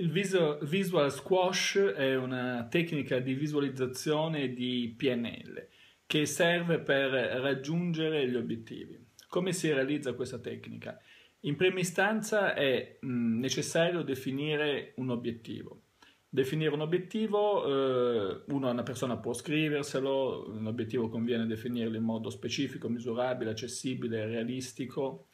Il visual, visual squash è una tecnica di visualizzazione di PNL che serve per raggiungere gli obiettivi. Come si realizza questa tecnica? In prima istanza è mh, mm, necessario definire un obiettivo. Definire un obiettivo, eh, uno, una persona può scriverselo, un obiettivo conviene definirlo in modo specifico, misurabile, accessibile, realistico,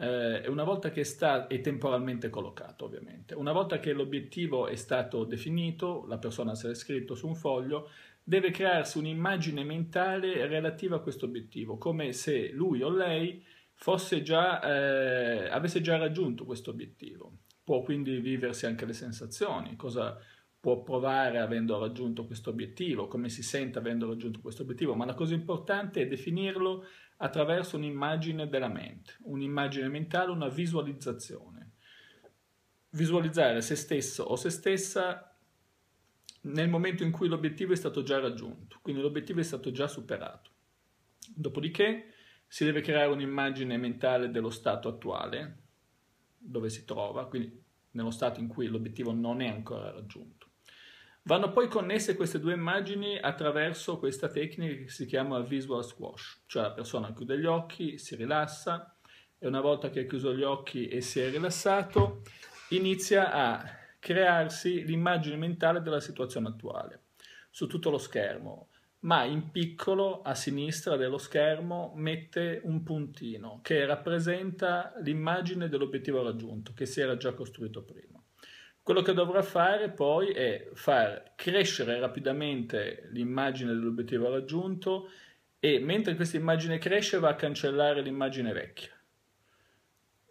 eh, una volta che è, sta- è temporalmente collocato ovviamente, una volta che l'obiettivo è stato definito, la persona se l'è scritto su un foglio, deve crearsi un'immagine mentale relativa a questo obiettivo, come se lui o lei già, eh, avesse già raggiunto questo obiettivo. Può quindi viversi anche le sensazioni, cosa, può provare avendo raggiunto questo obiettivo, come si sente avendo raggiunto questo obiettivo, ma la cosa importante è definirlo attraverso un'immagine della mente, un'immagine mentale, una visualizzazione. Visualizzare se stesso o se stessa nel momento in cui l'obiettivo è stato già raggiunto, quindi l'obiettivo è stato già superato. Dopodiché si deve creare un'immagine mentale dello stato attuale, dove si trova, quindi nello stato in cui l'obiettivo non è ancora raggiunto. Vanno poi connesse queste due immagini attraverso questa tecnica che si chiama visual squash, cioè la persona chiude gli occhi, si rilassa e una volta che ha chiuso gli occhi e si è rilassato inizia a crearsi l'immagine mentale della situazione attuale su tutto lo schermo, ma in piccolo a sinistra dello schermo mette un puntino che rappresenta l'immagine dell'obiettivo raggiunto che si era già costruito prima. Quello che dovrà fare poi è far crescere rapidamente l'immagine dell'obiettivo raggiunto e mentre questa immagine cresce va a cancellare l'immagine vecchia.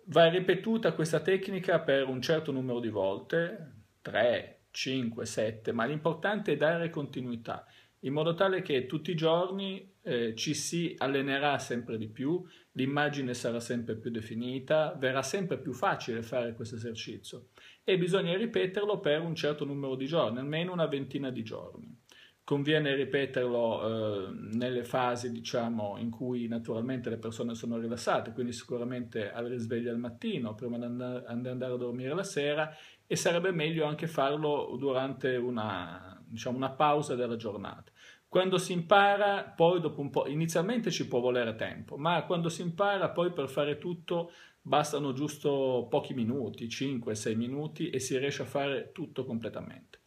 Va ripetuta questa tecnica per un certo numero di volte, 3, 5, 7, ma l'importante è dare continuità in modo tale che tutti i giorni eh, ci si allenerà sempre di più, l'immagine sarà sempre più definita, verrà sempre più facile fare questo esercizio e bisogna ripeterlo per un certo numero di giorni, almeno una ventina di giorni. Conviene ripeterlo eh, nelle fasi diciamo, in cui naturalmente le persone sono rilassate, quindi sicuramente al risveglio al mattino prima di andare, andare a dormire la sera e sarebbe meglio anche farlo durante una, diciamo, una pausa della giornata. Quando si impara, poi dopo un po', inizialmente ci può volere tempo, ma quando si impara poi per fare tutto bastano giusto pochi minuti, 5-6 minuti e si riesce a fare tutto completamente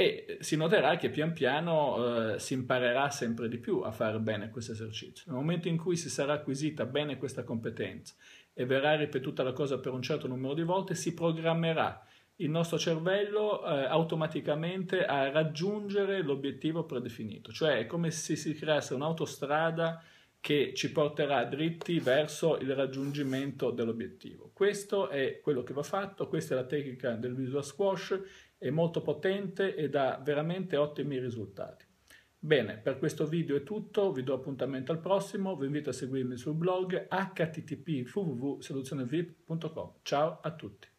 e si noterà che pian piano eh, si imparerà sempre di più a fare bene questo esercizio. Nel momento in cui si sarà acquisita bene questa competenza e verrà ripetuta la cosa per un certo numero di volte, si programmerà il nostro cervello eh, automaticamente a raggiungere l'obiettivo predefinito, cioè è come se si creasse un'autostrada che ci porterà dritti verso il raggiungimento dell'obiettivo. Questo è quello che va fatto, questa è la tecnica del visual squash è molto potente e dà veramente ottimi risultati. Bene, per questo video è tutto, vi do appuntamento al prossimo, vi invito a seguirmi sul blog http www.seduzionevip.com. Ciao a tutti!